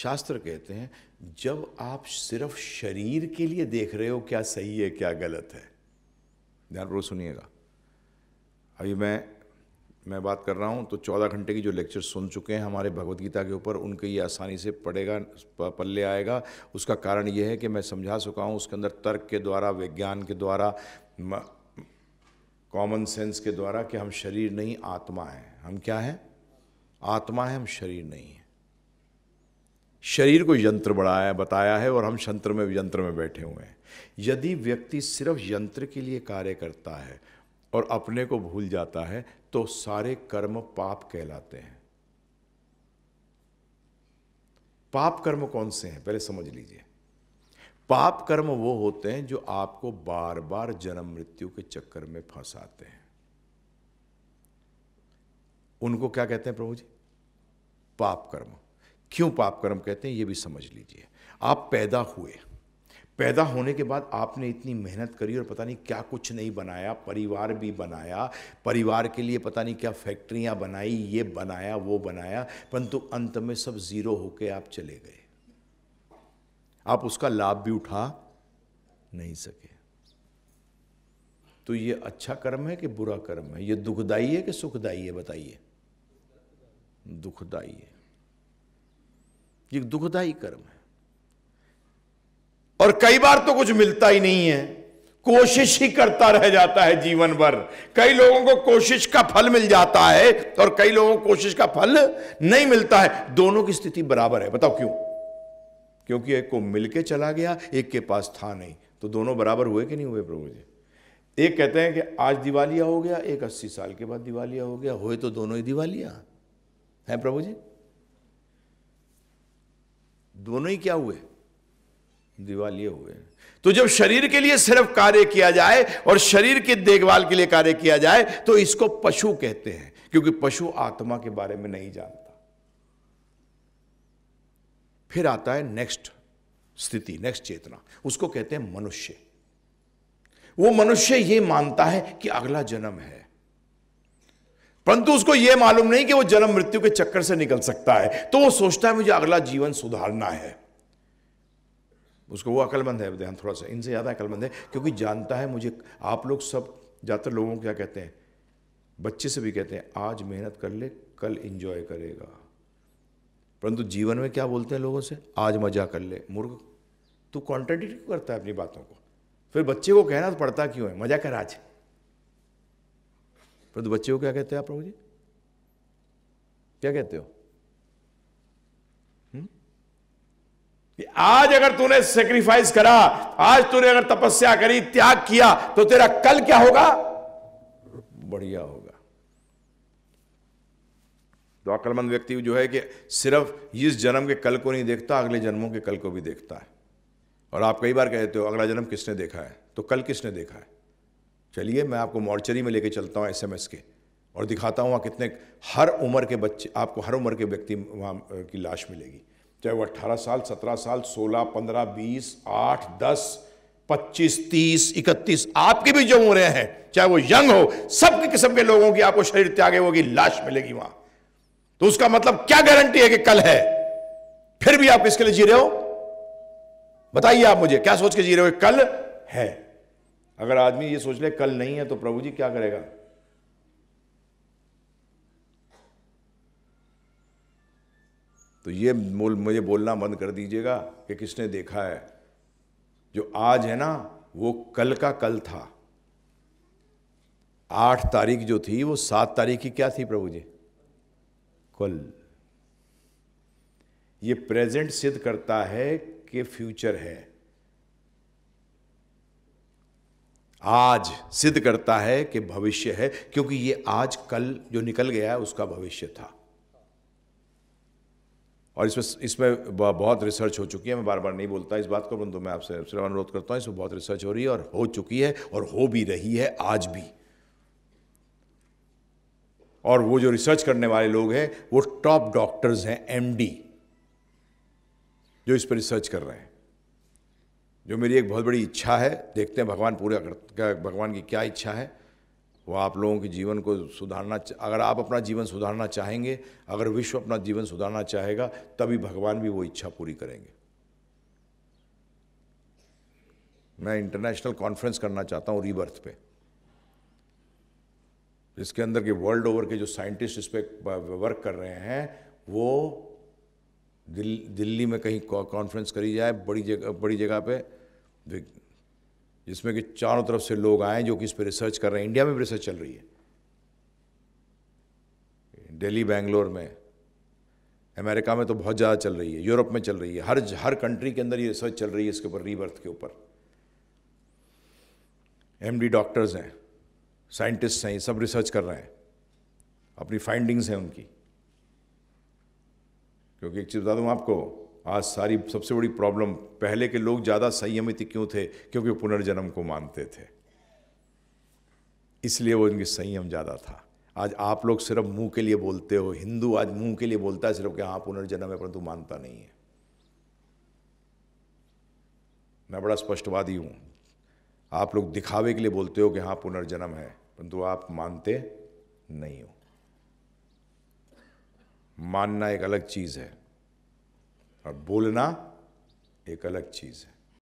शास्त्र कहते हैं जब आप सिर्फ शरीर के लिए देख रहे हो क्या सही है क्या गलत है ध्यानपूर्वक सुनिएगा अभी मैं मैं बात कर रहा हूँ तो चौदह घंटे की जो लेक्चर सुन चुके हैं हमारे भगवत गीता के ऊपर उनके ये आसानी से पड़ेगा पल्ले आएगा उसका कारण यह है कि मैं समझा चुका हूँ उसके अंदर तर्क के द्वारा विज्ञान के द्वारा कॉमन सेंस के द्वारा कि हम शरीर नहीं आत्मा हैं हम क्या हैं आत्मा है हम शरीर नहीं हैं शरीर को यंत्र बढ़ाया बताया है और हम यंत्र में यंत्र में बैठे हुए हैं यदि व्यक्ति सिर्फ यंत्र के लिए कार्य करता है और अपने को भूल जाता है तो सारे कर्म पाप कहलाते हैं पाप कर्म कौन से हैं पहले समझ लीजिए पाप कर्म वो होते हैं जो आपको बार बार जन्म मृत्यु के चक्कर में फंसाते हैं उनको क्या कहते हैं प्रभु जी पाप कर्म क्यों पाप कर्म कहते हैं ये भी समझ लीजिए आप पैदा हुए पैदा होने के बाद आपने इतनी मेहनत करी और पता नहीं क्या कुछ नहीं बनाया परिवार भी बनाया परिवार के लिए पता नहीं क्या फैक्ट्रियां बनाई ये बनाया वो बनाया परंतु अंत में सब ज़ीरो होके आप चले गए आप उसका लाभ भी उठा नहीं सके तो ये अच्छा कर्म है कि बुरा कर्म है ये दुखदाई है कि सुखदाई है बताइए दुखदाई है ये दुखदायी कर्म है और कई बार तो कुछ मिलता ही नहीं है कोशिश ही करता रह जाता है जीवन भर कई लोगों को कोशिश का फल मिल जाता है और कई लोगों को कोशिश का फल नहीं मिलता है दोनों की स्थिति बराबर है बताओ क्यों क्योंकि एक को मिलके चला गया एक के पास था नहीं तो दोनों बराबर हुए कि नहीं हुए प्रभु जी एक कहते हैं कि आज दिवालिया हो गया एक अस्सी साल के बाद दिवालिया हो गया हुए तो दोनों ही दिवालिया है प्रभु जी दोनों ही क्या हुए दिवाली हुए तो जब शरीर के लिए सिर्फ कार्य किया जाए और शरीर की देखभाल के लिए कार्य किया जाए तो इसको पशु कहते हैं क्योंकि पशु आत्मा के बारे में नहीं जानता फिर आता है नेक्स्ट स्थिति नेक्स्ट चेतना उसको कहते हैं मनुष्य वो मनुष्य ये मानता है कि अगला जन्म है परंतु उसको यह मालूम नहीं कि वो जन्म मृत्यु के चक्कर से निकल सकता है तो वो सोचता है मुझे अगला जीवन सुधारना है उसको वो अकलमंद है ध्यान थोड़ा सा इनसे ज़्यादा अकलमंद है क्योंकि जानता है मुझे आप लोग सब ज़्यादातर लोगों को क्या कहते हैं बच्चे से भी कहते हैं आज मेहनत कर ले कल इंजॉय करेगा परंतु जीवन में क्या बोलते हैं लोगों से आज मजा कर ले मुर्ग तू कॉन्ट्रेडिक्ट करता है अपनी बातों को फिर बच्चे को कहना तो पड़ता क्यों है मजा कर आज तो बच्चे को क्या कहते हैं आप प्रभु जी क्या कहते हो कि आज अगर तूने सेक्रीफाइस करा आज तूने अगर तपस्या करी त्याग किया तो तेरा कल क्या होगा बढ़िया होगा तो अक्लमंद व्यक्ति जो है कि सिर्फ इस जन्म के कल को नहीं देखता अगले जन्मों के कल को भी देखता है और आप कई बार कहते हो अगला जन्म किसने देखा है तो कल किसने देखा है चलिए मैं आपको मॉर्चरी में लेके चलता हूँ एसएमएस के और दिखाता हूँ वहाँ कितने हर उम्र के बच्चे आपको हर उम्र के व्यक्ति वहाँ की लाश मिलेगी चाहे वो अट्ठारह साल सत्रह साल सोलह पंद्रह बीस आठ दस पच्चीस तीस इकतीस आपकी भी जो उम्र हैं चाहे वो यंग हो सब के किस्म के लोगों की आपको शरीर त्यागे होगी लाश मिलेगी वहां तो उसका मतलब क्या गारंटी है कि कल है फिर भी आप किसके लिए जी रहे हो बताइए आप मुझे क्या सोच के जी रहे हो कल है अगर आदमी ये सोच ले कल नहीं है तो प्रभु जी क्या करेगा तो ये मूल मुझे बोलना बंद कर दीजिएगा कि किसने देखा है जो आज है ना वो कल का कल था आठ तारीख जो थी वो सात तारीख की क्या थी प्रभु जी कल ये प्रेजेंट सिद्ध करता है कि फ्यूचर है आज सिद्ध करता है कि भविष्य है क्योंकि ये आज कल जो निकल गया है उसका भविष्य था और इसमें इसमें बहुत रिसर्च हो चुकी है मैं बार बार नहीं बोलता इस बात को परंतु मैं आपसे सिर्फ अनुरोध करता हूं इसमें बहुत रिसर्च हो रही है और हो चुकी है और हो भी रही है आज भी और वो जो रिसर्च करने वाले लोग हैं वो टॉप डॉक्टर्स हैं एमडी जो इस पर रिसर्च कर रहे हैं जो मेरी एक बहुत बड़ी इच्छा है देखते हैं भगवान पूरा कर भगवान की क्या इच्छा है वो आप लोगों के जीवन को सुधारना अगर आप अपना जीवन सुधारना चाहेंगे अगर विश्व अपना जीवन सुधारना चाहेगा तभी भगवान भी वो इच्छा पूरी करेंगे मैं इंटरनेशनल कॉन्फ्रेंस करना चाहता हूँ रीबर्थ पे जिसके अंदर के वर्ल्ड ओवर के जो साइंटिस्ट इस पर वर्क कर रहे हैं वो दिल, दिल्ली में कहीं कॉन्फ्रेंस करी जाए बड़ी जगह बड़ी जगह पर जिसमें कि चारों तरफ से लोग आए जो कि इस पर रिसर्च कर रहे हैं इंडिया में भी रिसर्च चल रही है दिल्ली बेंगलोर में अमेरिका में तो बहुत ज़्यादा चल रही है यूरोप में चल रही है हर हर कंट्री के अंदर ये रिसर्च चल रही है इसके ऊपर रीबर्थ के ऊपर एमडी डॉक्टर्स हैं साइंटिस्ट हैं ये सब रिसर्च कर रहे हैं अपनी फाइंडिंग्स हैं उनकी क्योंकि एक चीज़ बता दूँ आपको आज सारी सबसे बड़ी प्रॉब्लम पहले के लोग ज़्यादा संयमित क्यों थे क्योंकि पुनर्जन्म को मानते थे इसलिए वो इनके संयम ज़्यादा था आज आप लोग सिर्फ मुंह के लिए बोलते हो हिंदू आज मुंह के लिए बोलता है सिर्फ कि हाँ पुनर्जन्म है परंतु मानता नहीं है मैं बड़ा स्पष्टवादी हूं आप लोग दिखावे के लिए बोलते हो कि हाँ पुनर्जन्म है परंतु आप मानते नहीं हो मानना एक अलग चीज़ है और बोलना एक अलग चीज़ है